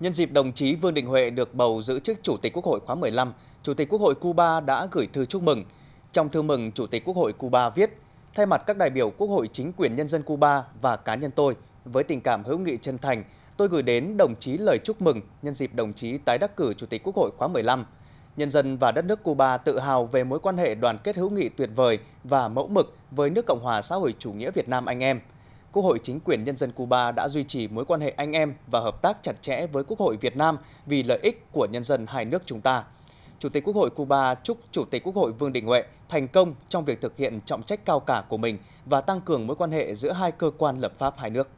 Nhân dịp đồng chí Vương Đình Huệ được bầu giữ chức Chủ tịch Quốc hội khóa 15, Chủ tịch Quốc hội Cuba đã gửi thư chúc mừng. Trong thư mừng, Chủ tịch Quốc hội Cuba viết, thay mặt các đại biểu Quốc hội chính quyền nhân dân Cuba và cá nhân tôi, với tình cảm hữu nghị chân thành, tôi gửi đến đồng chí lời chúc mừng nhân dịp đồng chí tái đắc cử Chủ tịch Quốc hội khóa 15. Nhân dân và đất nước Cuba tự hào về mối quan hệ đoàn kết hữu nghị tuyệt vời và mẫu mực với nước Cộng hòa xã hội chủ nghĩa Việt Nam anh em – Quốc hội chính quyền nhân dân Cuba đã duy trì mối quan hệ anh em và hợp tác chặt chẽ với Quốc hội Việt Nam vì lợi ích của nhân dân hai nước chúng ta. Chủ tịch Quốc hội Cuba chúc Chủ tịch Quốc hội Vương Đình Huệ thành công trong việc thực hiện trọng trách cao cả của mình và tăng cường mối quan hệ giữa hai cơ quan lập pháp hai nước.